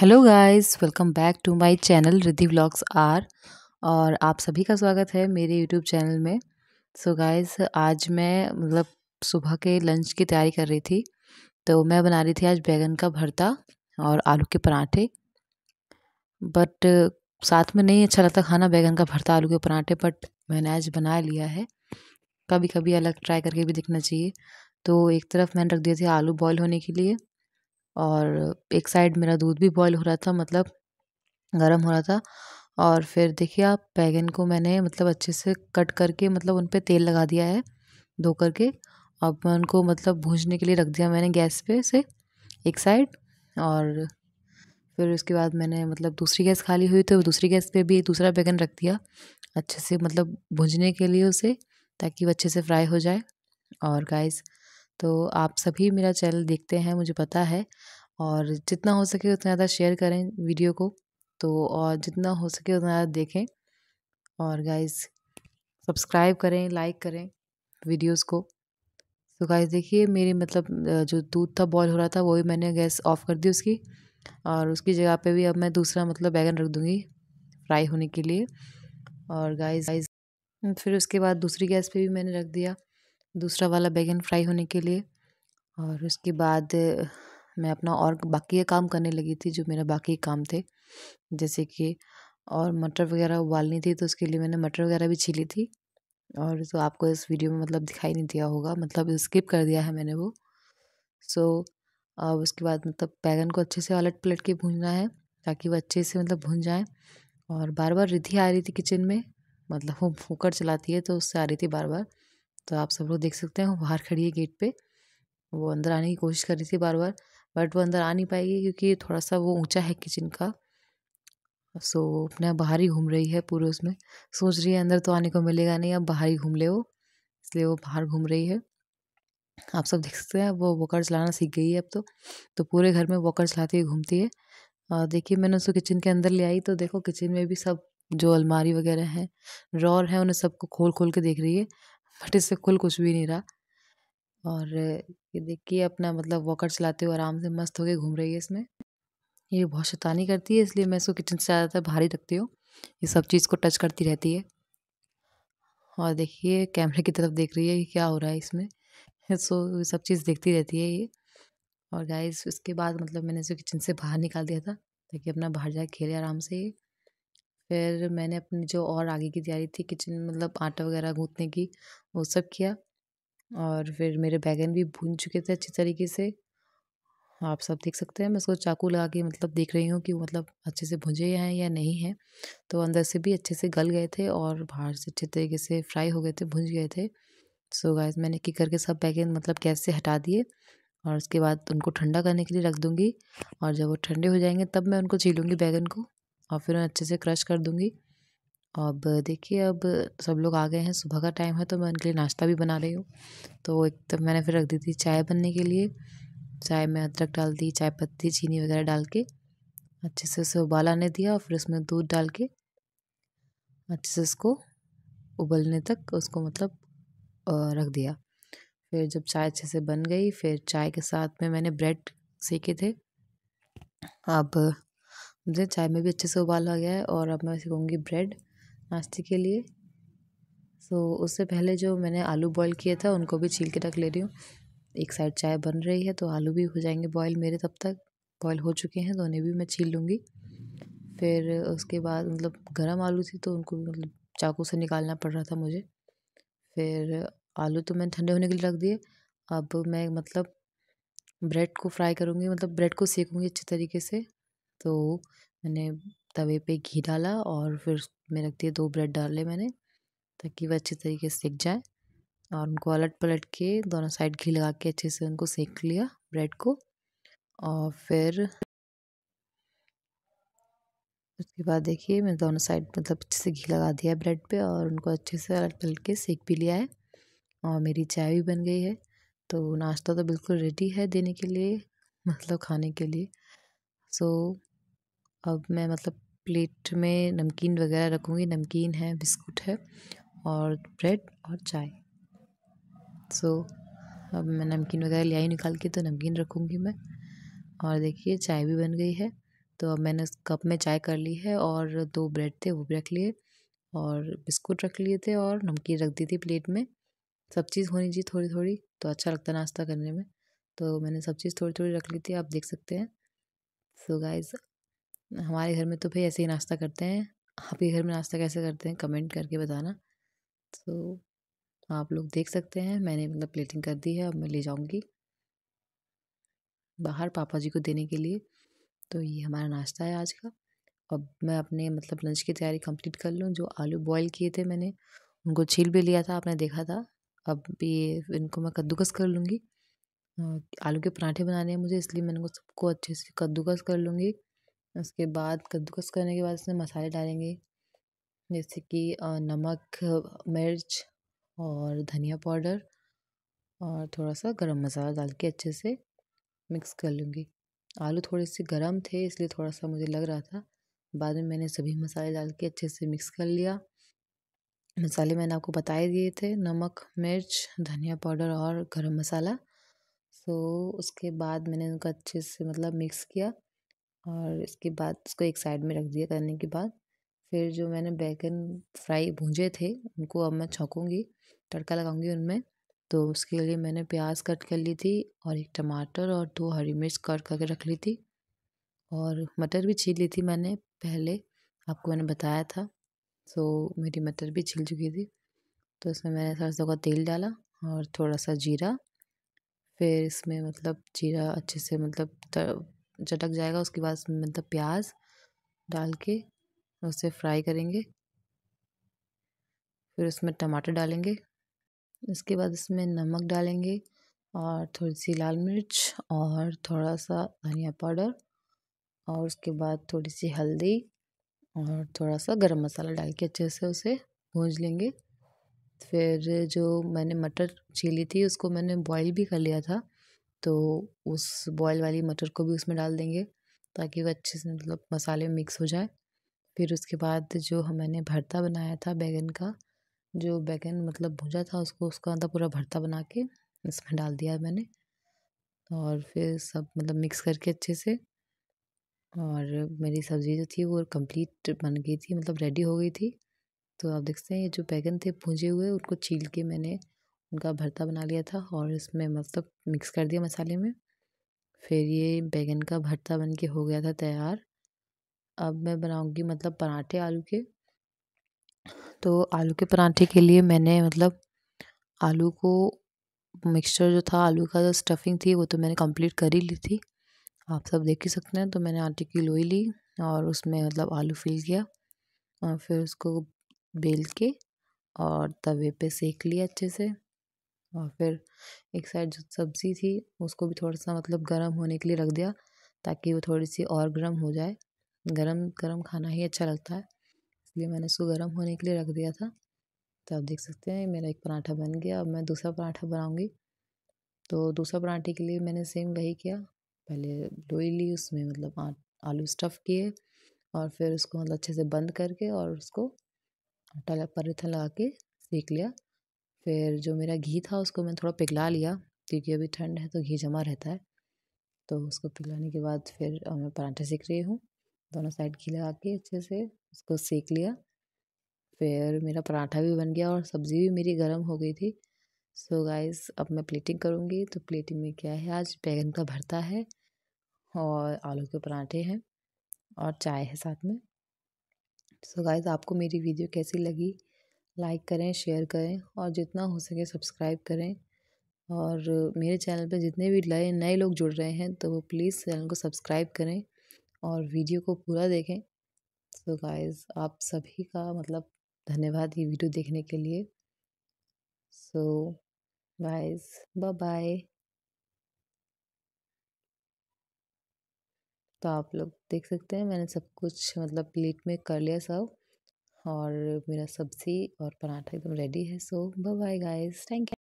hello guys welcome back to my channel Riddhi vlogs are और आप सभी का स्वागत है मेरे यूट्यूब चैनल में सो so गाइस आज मैं मतलब सुबह के लंच की तैयारी कर रही थी तो मैं बना रही थी आज बैगन का भरता और आलू के पराठे बट साथ में नहीं अच्छा लगता खाना बैगन का भरता आलू के पराठे बट मैंने आज बना लिया है कभी कभी अलग ट्राई करके भी देखना चाहिए तो एक तरफ मैंने रख दिया थे आलू बॉयल होने के लिए और एक साइड मेरा दूध भी बॉईल हो रहा था मतलब गर्म हो रहा था और फिर देखिए आप बैगन को मैंने मतलब अच्छे से कट करके मतलब उन पर तेल लगा दिया है धो करके अब मैं उनको मतलब भूजने के लिए रख दिया मैंने गैस पे से एक साइड और फिर उसके बाद मैंने मतलब दूसरी गैस खाली हुई तो दूसरी गैस पे भी दूसरा बैगन रख दिया अच्छे से मतलब भूजने के लिए उसे ताकि वो अच्छे से फ्राई हो जाए और गाइस तो आप सभी मेरा चैनल देखते हैं मुझे पता है और जितना हो सके उतना ज़्यादा शेयर करें वीडियो को तो और जितना हो सके उतना ज़्यादा देखें और गाइस सब्सक्राइब करें लाइक करें वीडियोस को तो गाइस देखिए मेरे मतलब जो दूध था बॉयल हो रहा था वो भी मैंने गैस ऑफ़ कर दी उसकी और उसकी जगह पे भी अब मैं दूसरा मतलब बैगन रख दूँगी फ्राई होने के लिए और गाइस गाइस फिर उसके बाद दूसरी गैस पर भी मैंने रख दिया दूसरा वाला बैगन फ्राई होने के लिए और उसके बाद मैं अपना और बाकी काम करने लगी थी जो मेरा बाकी काम थे जैसे कि और मटर वगैरह उबालनी थी तो उसके लिए मैंने मटर वगैरह भी छीली थी और जो तो आपको इस वीडियो में मतलब दिखाई नहीं दिया होगा मतलब स्किप कर दिया है मैंने वो सो अब उसके बाद मतलब बैगन को अच्छे से पलट पलट के भूनना है ताकि वो अच्छे से मतलब भून जाए और बार बार रिधि आ रही थी किचन में मतलब वो फूकर चलाती है तो उससे आ रही थी बार बार तो आप सब लोग देख सकते हैं वो बाहर खड़ी है गेट पे वो अंदर आने की कोशिश कर रही थी बार बार बट वो अंदर आ नहीं पाएगी क्योंकि थोड़ा सा वो ऊंचा है किचन का सो वो अपने बाहर ही घूम रही है पूरे उसमें सोच रही है अंदर तो आने को मिलेगा नहीं अब बाहर ही घूम ले वो इसलिए वो बाहर घूम रही है आप सब देख सकते हैं वो वॉकर चलाना सीख गई है अब तो तो पूरे घर में वॉकर चलाती हुई घूमती है और देखिए मैंने उसको किचन के अंदर ले आई तो देखो किचन में भी सब जो अलमारी वगैरह हैं ड्रॉर हैं उन्हें सबको खोल खोल के देख रही है बट इससे खुल कुछ भी नहीं रहा और ये देखिए अपना मतलब वॉकर चलाते हुए आराम से मस्त होके घूम रही है इसमें ये बहुत शैतानी करती है इसलिए मैं इसको किचन से ज़्यादातर भारी रखती हूँ ये सब चीज़ को टच करती रहती है और देखिए कैमरे की तरफ देख रही है कि क्या हो रहा है इसमें सो ये सब चीज़ देखती रहती है ये और गाइस उसके बाद मतलब मैंने इसे किचन से बाहर निकाल दिया था ताकि अपना बाहर जाए खेले आराम से ये फिर मैंने अपनी जो और आगे की तैयारी थी किचन मतलब आटा वगैरह गूँथने की वो सब किया और फिर मेरे बैगन भी भून चुके थे अच्छी तरीके से आप सब देख सकते हैं मैं उसको चाकू लगा के मतलब देख रही हूँ कि वो मतलब अच्छे से भुंजे हैं या नहीं हैं तो अंदर से भी अच्छे से गल गए थे और बाहर से अच्छे तरीके से फ्राई हो गए थे भुंज गए थे सो so गाइस मैंने की करके सब बैगन मतलब गैस से हटा दिए और उसके बाद उनको ठंडा करने के लिए रख दूँगी और जब वो ठंडे हो जाएंगे तब मैं उनको छीलूँगी बैगन को और फिर मैं अच्छे से क्रश कर दूँगी अब देखिए अब सब लोग आ गए हैं सुबह का टाइम है तो मैं उनके लिए नाश्ता भी बना रही हूँ तो एक तब मैंने फिर रख दी थी चाय बनने के लिए चाय में अदरक डाल दी चाय पत्ती चीनी वगैरह डाल के अच्छे से उसे उबाल आने दिया और फिर उसमें दूध डाल के अच्छे से उसको उबलने तक उसको मतलब रख दिया फिर जब चाय अच्छे से बन गई फिर चाय के साथ में मैंने ब्रेड सेके थे अब मुझे चाय में भी अच्छे से उबाल आ गया है और अब मैं सीखूँगी ब्रेड नाश्ते के लिए सो so, उससे पहले जो मैंने आलू बॉईल किए थे उनको भी छील के रख ले रही हूँ एक साइड चाय बन रही है तो आलू भी हो जाएंगे बॉयल मेरे तब तक बॉयल हो चुके हैं तो उन्हें भी मैं छील लूँगी फिर उसके बाद मतलब गर्म आलू थी तो उनको भी मतलब चाकू से निकालना पड़ रहा था मुझे फिर आलू तो मैंने ठंडे होने के लिए रख दिए अब मैं मतलब ब्रेड को फ्राई करूँगी मतलब ब्रेड को सेकूँगी अच्छे तरीके से तो मैंने तवे पे घी डाला और फिर उसमें रख दिए दो ब्रेड डाले मैंने ताकि वह अच्छे तरीके से सेक जाए और उनको पलट पलट के दोनों साइड घी लगा के अच्छे से उनको सेक लिया ब्रेड को और फिर उसके बाद देखिए मैं दोनों साइड मतलब अच्छे से घी लगा दिया है ब्रेड पे और उनको अच्छे से अलट पलट के सेक भी लिया है और मेरी चाय भी बन गई है तो नाश्ता तो बिल्कुल रेडी है देने के लिए मतलब खाने के लिए सो अब मैं मतलब प्लेट में नमकीन वगैरह रखूँगी नमकीन है बिस्कुट है और ब्रेड और चाय सो अब मैं नमकीन वगैरह लिया ही निकाल के तो नमकीन रखूँगी मैं और देखिए चाय भी बन गई है तो अब मैंने उस कप में चाय कर ली है और दो ब्रेड थे वो भी रख लिए और बिस्कुट रख लिए थे और नमकीन रख दी थी प्लेट में सब चीज़ होनी चाहिए थोड़ी थोड़ी तो अच्छा लगता है नाश्ता करने में तो मैंने सब चीज़ थोड़ी थोड़ी रख ली थी आप देख सकते हैं सो so गाइज हमारे घर में तो भाई ऐसे ही नाश्ता करते हैं आपके घर में नाश्ता कैसे करते हैं कमेंट करके बताना तो आप लोग देख सकते हैं मैंने मतलब प्लेटिंग कर दी है अब मैं ले जाऊंगी बाहर पापा जी को देने के लिए तो ये हमारा नाश्ता है आज का अब मैं अपने मतलब लंच की तैयारी कंप्लीट कर लूँ जो आलू बॉईल किए थे मैंने उनको छील भी लिया था आपने देखा था अब ये इनको मैं कद्दूकस कर लूँगी आलू के पराठे बनाने हैं मुझे इसलिए मैंने उनको सबको अच्छे से कद्दूकस कर लूँगी उसके बाद कद्दूकस करने के बाद उसमें मसाले डालेंगे जैसे कि नमक मिर्च और धनिया पाउडर और थोड़ा सा गरम मसाला डाल के अच्छे से मिक्स कर लूँगी आलू थोड़े से गर्म थे इसलिए थोड़ा सा मुझे लग रहा था बाद में मैंने सभी मसाले डाल के अच्छे से मिक्स कर लिया मसाले मैंने आपको बताए दिए थे नमक मिर्च धनिया पाउडर और गरम मसाला सो उसके बाद मैंने उनका अच्छे से मतलब मिक्स किया और इसके बाद उसको एक साइड में रख दिया करने के बाद फिर जो मैंने बैगन फ्राई भूजे थे उनको अब मैं छोंकूंगी तड़का लगाऊंगी उनमें तो उसके लिए मैंने प्याज कट कर ली थी और एक टमाटर और दो हरी मिर्च कट करके रख ली थी और मटर भी छील ली थी मैंने पहले आपको मैंने बताया था तो मेरी मटर भी छिल चुकी थी तो इसमें मैंने सरसों का तेल डाला और थोड़ा सा जीरा फिर इसमें मतलब जीरा अच्छे से मतलब चटक जाएगा उसके बाद मतलब प्याज डाल के उसे फ्राई करेंगे फिर उसमें टमाटर डालेंगे इसके बाद इसमें नमक डालेंगे और थोड़ी सी लाल मिर्च और थोड़ा सा धनिया पाउडर और उसके बाद थोड़ी सी हल्दी और थोड़ा सा गरम मसाला डाल के अच्छे से उसे भूज लेंगे फिर जो मैंने मटर छीली थी उसको मैंने बॉईल भी कर लिया था तो उस बॉयल वाली मटर को भी उसमें डाल देंगे ताकि वो अच्छे से मतलब मसाले मिक्स हो जाए फिर उसके बाद जो हम मैंने भरता बनाया था बैगन का जो बैगन मतलब भुजा था उसको उसका अंदर पूरा भरता बना के इसमें डाल दिया मैंने और फिर सब मतलब मिक्स करके अच्छे से और मेरी सब्ज़ी जो थी वो कंप्लीट बन गई थी मतलब रेडी हो गई थी तो आप देखते हैं ये जो बैगन थे भूजे हुए उनको छील के मैंने उनका भरता बना लिया था और इसमें मतलब मिक्स कर दिया मसाले में फिर ये बैंगन का भरता बन के हो गया था तैयार अब मैं बनाऊंगी मतलब पराठे आलू के तो आलू के पराठे के लिए मैंने मतलब आलू को मिक्सचर जो था आलू का जो स्टफिंग थी वो तो मैंने कंप्लीट कर ही ली थी आप सब देख ही सकते हैं तो मैंने आटे की लोई ली और उसमें मतलब आलू फिल किया और फिर उसको बेल के और तवे पे सेक लिया अच्छे से और फिर एक साइड जो सब्ज़ी थी उसको भी थोड़ा सा मतलब गर्म होने के लिए रख दिया ताकि वो थोड़ी सी और गर्म हो जाए गर्म गर्म खाना ही अच्छा लगता है इसलिए मैंने उसको गर्म होने के लिए रख दिया था तो आप देख सकते हैं मेरा एक पराठा बन गया अब मैं दूसरा पराठा बनाऊँगी तो दूसरा पराठे के लिए मैंने सेम वही किया पहले लोई ली उसमें मतलब आलू स्टफ़ किए और फिर उसको मतलब अच्छे से बंद करके और उसको आटा परथन लगा के सेक लिया फिर जो मेरा घी था उसको मैंने थोड़ा पिघला लिया क्योंकि अभी ठंड है तो घी जमा रहता है तो उसको पिघलाने के बाद फिर मैं पराठे सेक रही हूँ दोनों साइड घी लगा के अच्छे से उसको सेक लिया फिर मेरा पराठा भी बन गया और सब्ज़ी भी मेरी गर्म हो गई थी सो so गाइस अब मैं प्लेटिंग करूँगी तो प्लेटिंग में क्या है आज बैगन का भरता है और आलू के पराठे हैं और चाय है साथ में सो so गाइस आपको मेरी वीडियो कैसी लगी लाइक करें शेयर करें और जितना हो सके सब्सक्राइब करें और मेरे चैनल पे जितने भी नए नए लोग जुड़ रहे हैं तो वो प्लीज़ चैनल को सब्सक्राइब करें और वीडियो को पूरा देखें सो so गाइस आप सभी का मतलब धन्यवाद ये वीडियो देखने के लिए सो गाइस बाय बाय तो आप लोग देख सकते हैं मैंने सब कुछ मतलब प्लेट में कर लिया सब और मेरा सब्जी और पराठा एकदम रेडी है so bye bye guys thank you